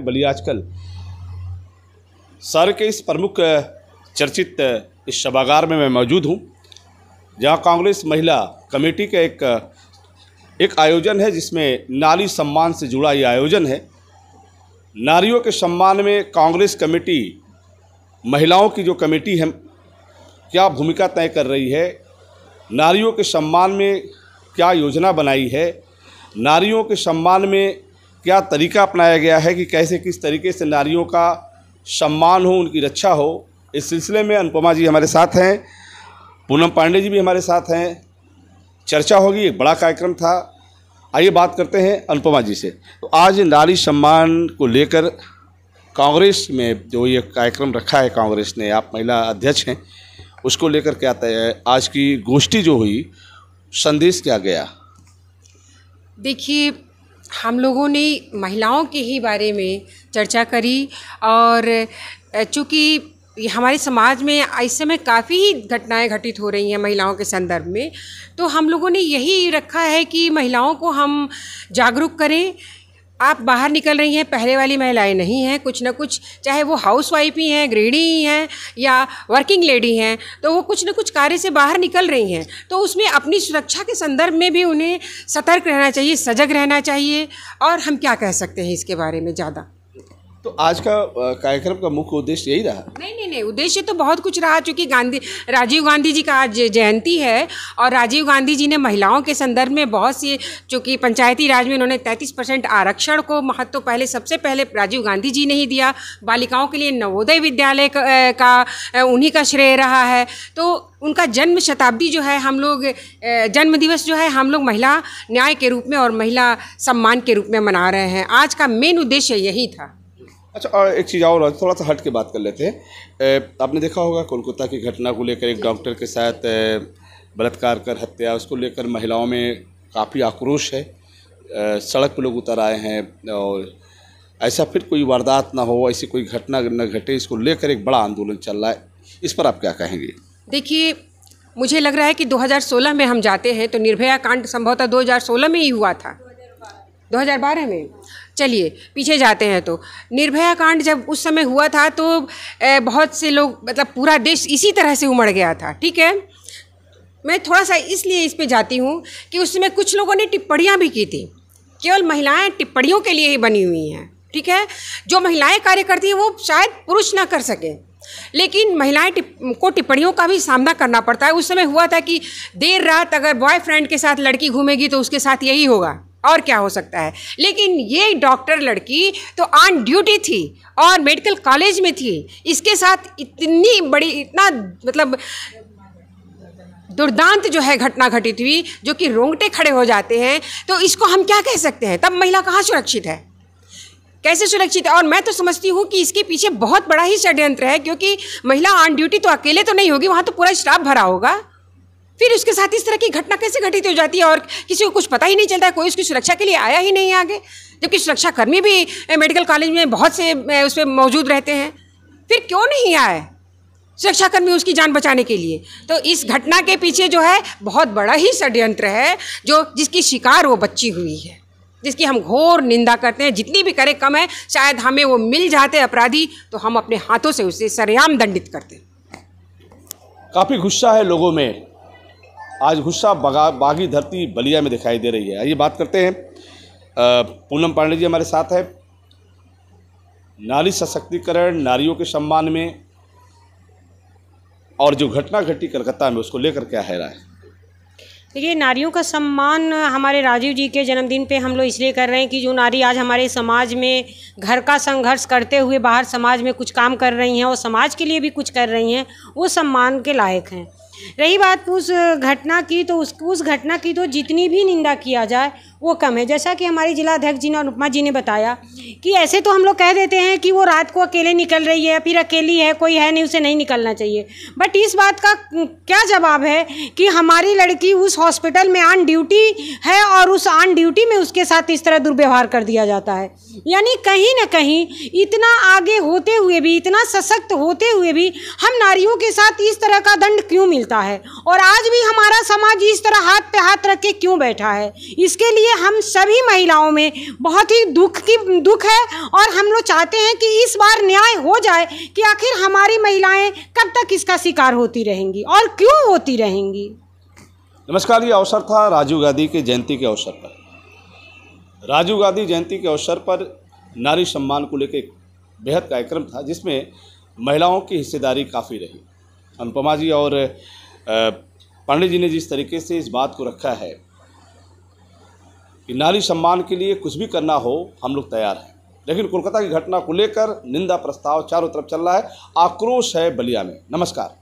बलि आजकल सर के इस प्रमुख चर्चित इस शबागार में मैं मौजूद हूँ जहाँ कांग्रेस महिला कमेटी का एक एक आयोजन है जिसमें नारी सम्मान से जुड़ा यह आयोजन है नारियों के सम्मान में कांग्रेस कमेटी महिलाओं की जो कमेटी है क्या भूमिका तय कर रही है नारियों के सम्मान में क्या योजना बनाई है नारियों के सम्मान में क्या तरीका अपनाया गया है कि कैसे किस तरीके से नारियों का सम्मान हो उनकी रक्षा हो इस सिलसिले में अनुपमा जी हमारे साथ हैं पूनम पांडे जी भी हमारे साथ हैं चर्चा होगी एक बड़ा कार्यक्रम था आइए बात करते हैं अनुपमा जी से तो आज नारी सम्मान को लेकर कांग्रेस में जो ये कार्यक्रम रखा है कांग्रेस ने आप महिला अध्यक्ष हैं उसको लेकर क्या तय आज की गोष्ठी जो हुई संदेश क्या गया देखिए हम लोगों ने महिलाओं के ही बारे में चर्चा करी और चूँकि हमारे समाज में इस समय काफ़ी घटनाएं घटित हो रही हैं महिलाओं के संदर्भ में तो हम लोगों ने यही रखा है कि महिलाओं को हम जागरूक करें आप बाहर निकल रही हैं पहले वाली महिलाएं नहीं हैं कुछ ना कुछ चाहे वो हाउस वाइफ ही हैं गृहिणी ही हैं या वर्किंग लेडी हैं तो वो कुछ ना कुछ कार्य से बाहर निकल रही हैं तो उसमें अपनी सुरक्षा के संदर्भ में भी उन्हें सतर्क रहना चाहिए सजग रहना चाहिए और हम क्या कह सकते हैं इसके बारे में ज़्यादा आज का कार्यक्रम का मुख्य उद्देश्य यही रहा नहीं नहीं नहीं उद्देश्य तो बहुत कुछ रहा चूँकि गांधी राजीव गांधी जी का आज जयंती है और राजीव गांधी जी ने महिलाओं के संदर्भ में बहुत सी चूँकि पंचायती राज में उन्होंने तैंतीस परसेंट आरक्षण को महत्व तो पहले सबसे पहले राजीव गांधी जी ने ही दिया बालिकाओं के लिए नवोदय विद्यालय का उन्हीं का श्रेय रहा है तो उनका जन्म शताब्दी जो है हम लोग जन्म दिवस जो है हम लोग महिला न्याय के रूप में और महिला सम्मान के रूप में मना रहे हैं आज का मेन उद्देश्य यही था अच्छा और एक चीज़ और थोड़ा सा हट के बात कर लेते हैं आपने देखा होगा कोलकाता की घटना को लेकर एक डॉक्टर के साथ बलात्कार कर हत्या उसको लेकर महिलाओं में काफ़ी आक्रोश है सड़क पर लोग उतर आए हैं और ऐसा फिर कोई वारदात ना हो ऐसी कोई घटना न घटे इसको लेकर एक बड़ा आंदोलन चल रहा है इस पर आप क्या कहेंगे देखिए मुझे लग रहा है कि 2016 में हम जाते हैं तो निर्भया कांड संभवतः 2016 में ही हुआ था 2012 में चलिए पीछे जाते हैं तो निर्भया कांड जब उस समय हुआ था तो बहुत से लोग मतलब पूरा देश इसी तरह से उमड़ गया था ठीक है मैं थोड़ा सा इसलिए इस पे जाती हूँ कि उस समय कुछ लोगों ने टिप्पणियाँ भी की थी केवल महिलाएं टिप्पणियों के लिए ही बनी हुई हैं ठीक है जो महिलाएं कार्य करती हैं वो शायद पुरुष ना कर सकें लेकिन महिलाएं टिप, को टिप्पणियों का भी सामना करना पड़ता है उस समय हुआ था कि देर रात अगर बॉयफ्रेंड के साथ लड़की घूमेगी तो उसके साथ यही होगा और क्या हो सकता है लेकिन ये डॉक्टर लड़की तो ऑन ड्यूटी थी और मेडिकल कॉलेज में थी इसके साथ इतनी बड़ी इतना मतलब दुर्दांत जो है घटना घटित हुई जो कि रोंगटे खड़े हो जाते हैं तो इसको हम क्या कह सकते हैं तब महिला कहाँ सुरक्षित है कैसे सुरक्षित है और मैं तो समझती हूँ कि इसके पीछे बहुत बड़ा ही षड्यंत्र है क्योंकि महिला ऑन ड्यूटी तो अकेले तो नहीं होगी वहाँ तो पूरा स्टाफ भरा होगा फिर उसके साथ इस तरह की घटना कैसे घटित हो जाती है और किसी को कुछ पता ही नहीं चलता है कोई उसकी सुरक्षा के लिए आया ही नहीं आगे जबकि सुरक्षाकर्मी भी मेडिकल कॉलेज में बहुत से उसमें मौजूद रहते हैं फिर क्यों नहीं आए सुरक्षाकर्मी उसकी जान बचाने के लिए तो इस घटना के पीछे जो है बहुत बड़ा ही षड्यंत्र है जो जिसकी शिकार वो बच्ची हुई है जिसकी हम घोर निंदा करते हैं जितनी भी करें कम है शायद हमें वो मिल जाते अपराधी तो हम अपने हाथों से उसे सरेआम दंडित करते काफ़ी गुस्सा है लोगों में आज गुस्सा बागी धरती बलिया में दिखाई दे रही है आइए बात करते हैं पूनम पांडे जी हमारे साथ है नारी सशक्तिकरण नारियों के सम्मान में और जो घटना घटी कलकत्ता में उसको लेकर क्या है राय देखिए नारियों का सम्मान हमारे राजीव जी के जन्मदिन पे हम लोग इसलिए कर रहे हैं कि जो नारी आज हमारे समाज में घर का संघर्ष करते हुए बाहर समाज में कुछ काम कर रही हैं और समाज के लिए भी कुछ कर रही हैं वो सम्मान के लायक हैं रही बात उस घटना की तो उस उस घटना की तो जितनी भी निंदा किया जाए वो कम है जैसा कि हमारी जिला अध्यक्ष जी ने अनुपमा जी ने बताया कि ऐसे तो हम लोग कह देते हैं कि वो रात को अकेले निकल रही है फिर अकेली है कोई है नहीं उसे नहीं निकलना चाहिए बट इस बात का क्या जवाब है कि हमारी लड़की उस हॉस्पिटल में ऑन ड्यूटी है और उस ऑन ड्यूटी में उसके साथ इस तरह दुर्व्यवहार कर दिया जाता है यानी कहीं ना कहीं इतना आगे होते हुए भी इतना सशक्त होते हुए भी हम नारियों के साथ इस तरह का दंड क्यों मिलता होता है और आज भी हमारा समाज इस तरह हाथ पे हाथ रख के क्यों बैठा है इसके लिए हम सभी महिलाओं में बहुत ही दुख की दुख है और हम लोग चाहते हैं कि इस बार न्याय हो जाए कि आखिर हमारी महिलाएं कब तक इसका शिकार होती रहेंगी और क्यों होती रहेंगी नमस्कार ये अवसर था राजीव गांधी के जयंती के अवसर पर राजीव गांधी जयंती के अवसर पर नारी सम्मान को लेकर बेहद कार्यक्रम था जिसमें महिलाओं की हिस्सेदारी काफ़ी रही अनुपमा जी और पंडित जी ने जिस तरीके से इस बात को रखा है कि नारी सम्मान के लिए कुछ भी करना हो हम लोग तैयार हैं लेकिन कोलकाता की घटना को लेकर निंदा प्रस्ताव चारों तरफ चल रहा है आक्रोश है बलिया में नमस्कार